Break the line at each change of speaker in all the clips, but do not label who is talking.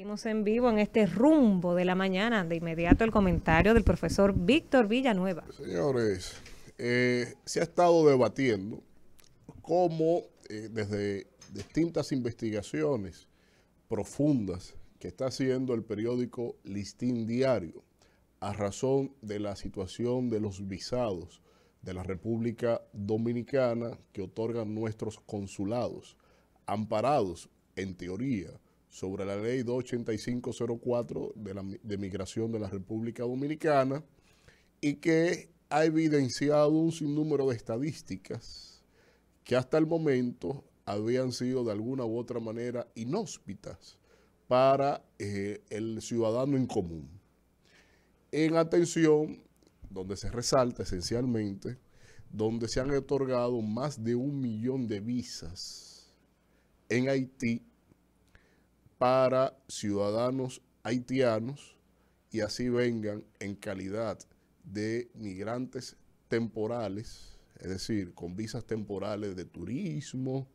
Seguimos en vivo en este rumbo de la mañana. De inmediato el comentario del profesor Víctor Villanueva. Señores, eh, se ha estado debatiendo cómo eh, desde distintas investigaciones profundas que está haciendo el periódico Listín Diario a razón de la situación de los visados de la República Dominicana que otorgan nuestros consulados, amparados en teoría sobre la ley 28504 de, migración de la República Dominicana y que ha evidenciado un sinnúmero de estadísticas que hasta el momento habían sido de alguna u otra manera inhóspitas para eh, el ciudadano en común. En atención, donde se resalta esencialmente, donde se han otorgado más de un millón de visas en Haití para ciudadanos haitianos y así vengan en calidad de migrantes temporales, es decir, con visas temporales de turismo,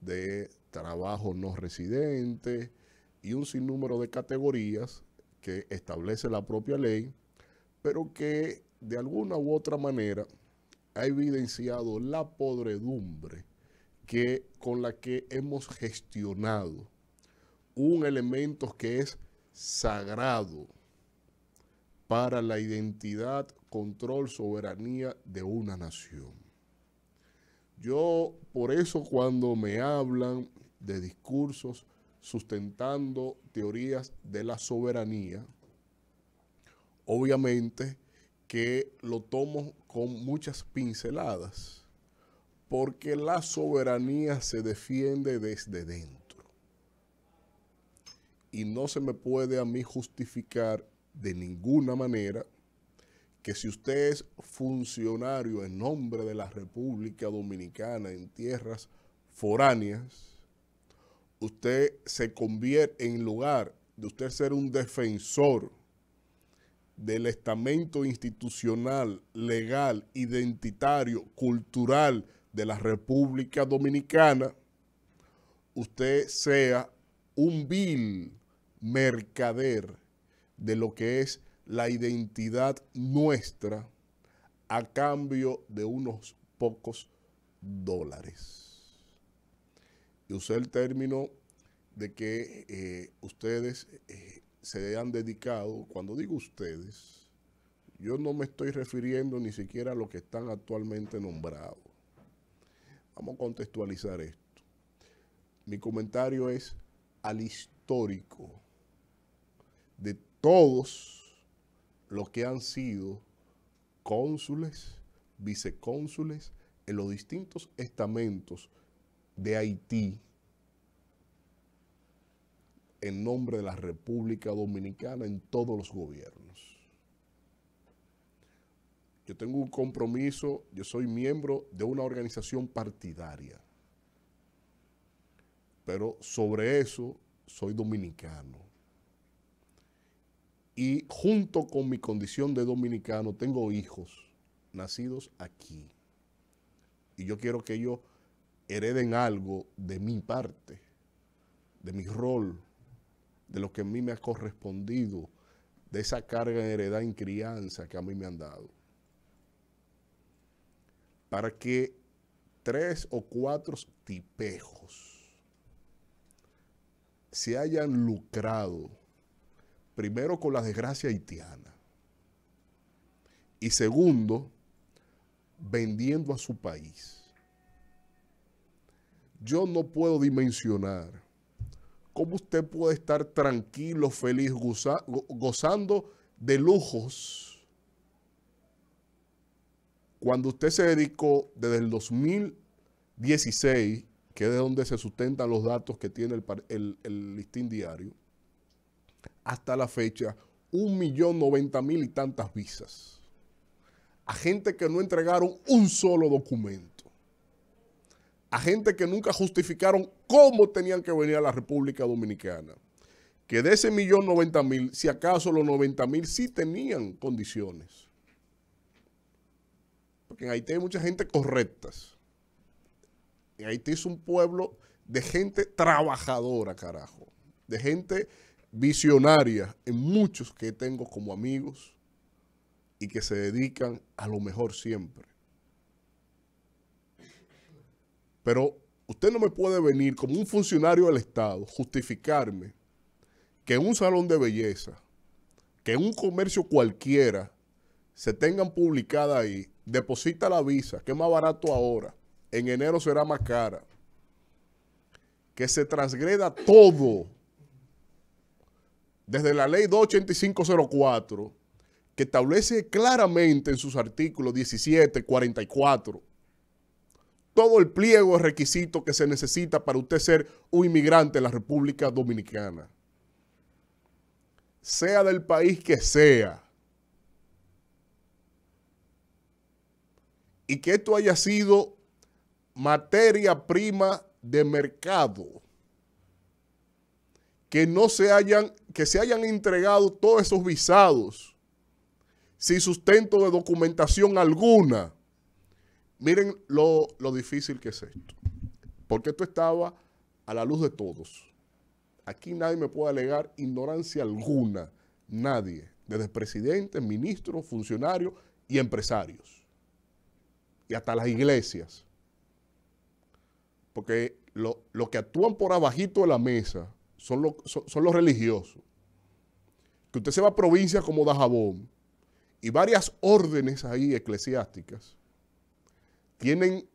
de trabajo no residente y un sinnúmero de categorías que establece la propia ley, pero que de alguna u otra manera ha evidenciado la podredumbre que, con la que hemos gestionado un elemento que es sagrado para la identidad, control, soberanía de una nación. Yo, por eso cuando me hablan de discursos sustentando teorías de la soberanía, obviamente que lo tomo con muchas pinceladas, porque la soberanía se defiende desde dentro y no se me puede a mí justificar de ninguna manera que si usted es funcionario en nombre de la República Dominicana en tierras foráneas, usted se convierte en lugar de usted ser un defensor del estamento institucional, legal, identitario, cultural de la República Dominicana, usted sea un vil mercader de lo que es la identidad nuestra a cambio de unos pocos dólares. Y usé el término de que eh, ustedes eh, se han dedicado, cuando digo ustedes, yo no me estoy refiriendo ni siquiera a lo que están actualmente nombrados. Vamos a contextualizar esto. Mi comentario es al histórico de todos los que han sido cónsules, vicecónsules en los distintos estamentos de Haití en nombre de la República Dominicana en todos los gobiernos. Yo tengo un compromiso, yo soy miembro de una organización partidaria, pero sobre eso soy dominicano y junto con mi condición de dominicano tengo hijos nacidos aquí. Y yo quiero que ellos hereden algo de mi parte, de mi rol, de lo que a mí me ha correspondido, de esa carga de heredad en crianza que a mí me han dado. Para que tres o cuatro tipejos se hayan lucrado primero con la desgracia haitiana y segundo, vendiendo a su país. Yo no puedo dimensionar cómo usted puede estar tranquilo, feliz, gozando de lujos cuando usted se dedicó desde el 2016, que es de donde se sustentan los datos que tiene el, el listín diario, hasta la fecha un millón noventa mil y tantas visas a gente que no entregaron un solo documento, a gente que nunca justificaron cómo tenían que venir a la República Dominicana, que de ese millón noventa mil, si acaso los noventa mil sí tenían condiciones. Porque en Haití hay mucha gente correcta. En Haití es un pueblo de gente trabajadora, carajo. De gente visionaria en muchos que tengo como amigos y que se dedican a lo mejor siempre. Pero usted no me puede venir como un funcionario del Estado justificarme que en un salón de belleza, que en un comercio cualquiera, se tengan publicada ahí, deposita la visa, que es más barato ahora, en enero será más cara, que se transgreda todo desde la ley 28504, que establece claramente en sus artículos 17, 44, todo el pliego de requisitos que se necesita para usted ser un inmigrante en la República Dominicana. Sea del país que sea. Y que esto haya sido materia prima de mercado que no se hayan, que se hayan entregado todos esos visados sin sustento de documentación alguna. Miren lo, difícil que es esto. Porque esto estaba a la luz de todos. Aquí nadie me puede alegar ignorancia alguna. Nadie. Desde presidentes, ministros, funcionarios y empresarios. Y hasta las iglesias. Porque lo, lo que actúan por abajito de la mesa son, los religiosos. Que usted se va a provincias como Dajabón y varias órdenes ahí eclesiásticas tienen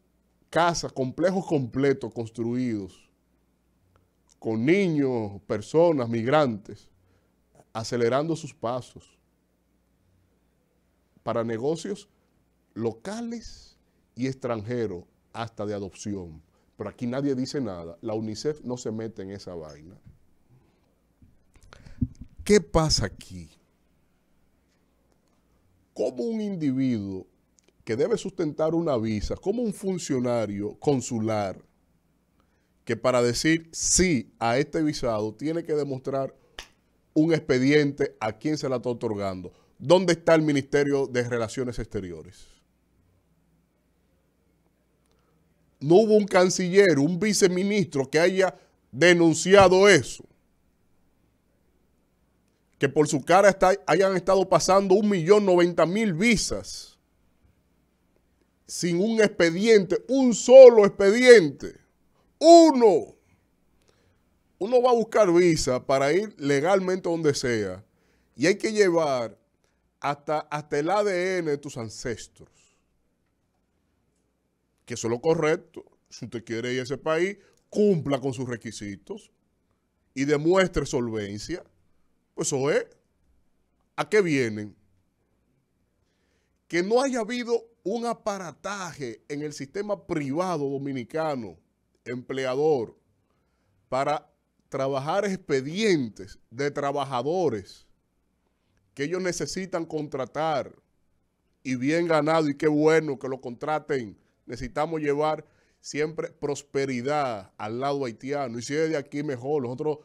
casas, complejos completos construidos con niños, personas, migrantes, acelerando sus pasos para negocios locales y extranjeros, hasta de adopción. Pero aquí nadie dice nada. La UNICEF no se mete en esa vaina. ¿Qué pasa aquí? ¿Cómo un individuo que debe sustentar una visa, como un funcionario consular, que para decir sí a este visado tiene que demostrar un expediente a quien se la está otorgando? ¿Dónde está el Ministerio de Relaciones Exteriores? No hubo un canciller, un viceministro que haya denunciado eso que por su cara hayan estado pasando un millón noventa mil visas sin un expediente, un solo expediente, uno. Uno va a buscar visa para ir legalmente donde sea y hay que llevar hasta, hasta el ADN de tus ancestros. Que eso es lo correcto. Si usted quiere ir a ese país, cumpla con sus requisitos y demuestre solvencia. Pues eso es. ¿A qué vienen? Que no haya habido un aparataje en el sistema privado dominicano, empleador, para trabajar expedientes de trabajadores que ellos necesitan contratar y bien ganado y qué bueno que lo contraten. Necesitamos llevar siempre prosperidad al lado haitiano y si es de aquí mejor. Nosotros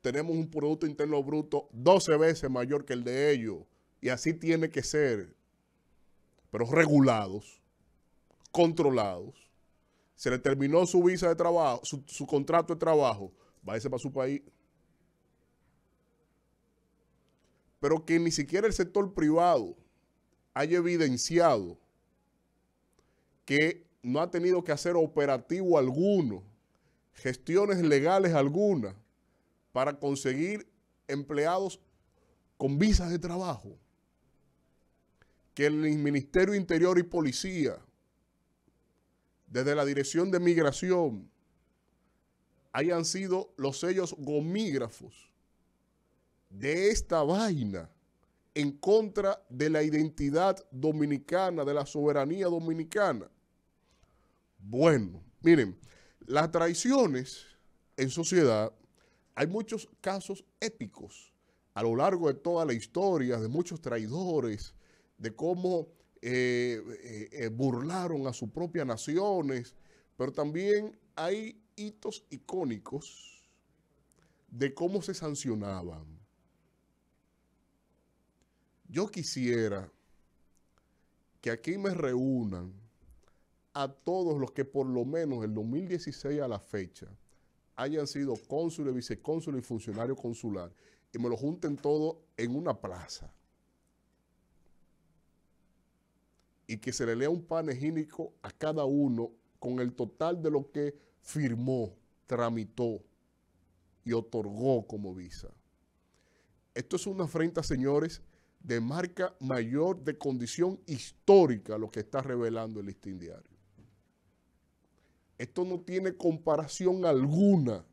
tenemos un Producto Interno Bruto 12 veces mayor que el de ellos. Y así tiene que ser. Pero regulados, controlados. Se le terminó su visa de trabajo, su, contrato de trabajo. va irse para su país. Pero que ni siquiera el sector privado haya evidenciado que no ha tenido que hacer operativo alguno, gestiones legales algunas, para conseguir empleados con visas de trabajo. Que el Ministerio Interior y Policía, desde la Dirección de Migración, hayan sido los sellos gomígrafos de esta vaina en contra de la identidad dominicana, de la soberanía dominicana. Bueno, miren, las traiciones en sociedad hay muchos casos épicos a lo largo de toda la historia de muchos traidores, de cómo eh, eh, burlaron a sus propias naciones, pero también hay hitos icónicos de cómo se sancionaban. Yo quisiera que aquí me reúnan a todos los que por lo menos el 2016 a la fecha hayan sido cónsules, vicecónsul y funcionario consular y me lo junten todo en una plaza. Y que se le lea un panegírico a cada uno con el total de lo que firmó, tramitó y otorgó como visa. Esto es una afrenta, señores, de marca mayor de condición histórica lo que está revelando el listín diario. Esto no tiene comparación alguna.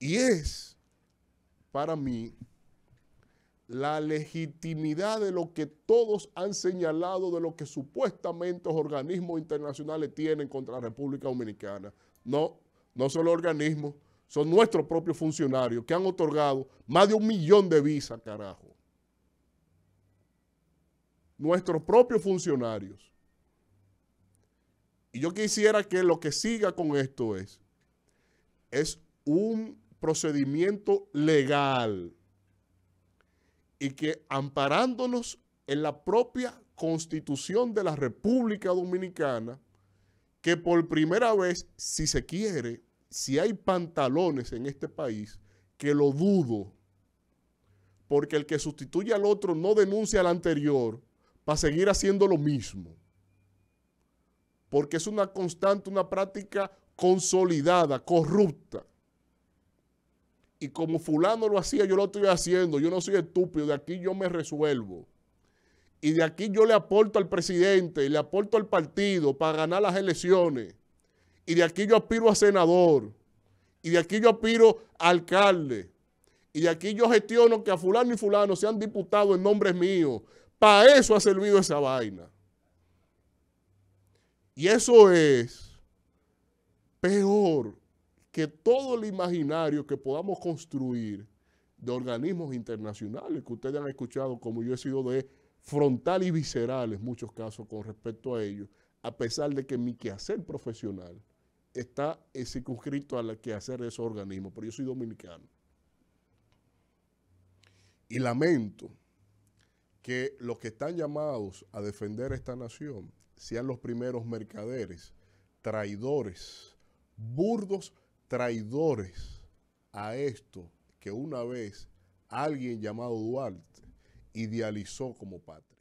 Y es para mí la legitimidad de lo que todos han señalado, de lo que supuestamente los organismos internacionales tienen contra la República Dominicana. No, no son los organismos, son nuestros propios funcionarios que han otorgado más de un millón de visas, carajo. Nuestros propios funcionarios. Y yo quisiera que lo que siga con esto es, es un procedimiento legal y que amparándonos en la propia constitución de la República Dominicana, que por primera vez, si se quiere, si hay pantalones en este país, que lo dudo, porque el que sustituye al otro no denuncia al anterior para seguir haciendo lo mismo porque es una constante, una práctica consolidada, corrupta. Y como fulano lo hacía, yo lo estoy haciendo, yo no soy estúpido, de aquí yo me resuelvo. Y de aquí yo le aporto al presidente, le aporto al partido para ganar las elecciones. Y de aquí yo aspiro a senador. Y de aquí yo aspiro a alcalde. Y de aquí yo gestiono que a fulano y fulano sean diputados en nombre mío. Para eso ha servido esa vaina. Y eso es peor que todo el imaginario que podamos construir de organismos internacionales, que ustedes han escuchado, como yo he sido de frontal y visceral en muchos casos con respecto a ellos, a pesar de que mi quehacer profesional está circunscrito al quehacer de esos organismos, pero yo soy dominicano. Y lamento que los que están llamados a defender esta nación sean los primeros mercaderes, traidores, burdos traidores a esto que una vez alguien llamado Duarte idealizó como patria.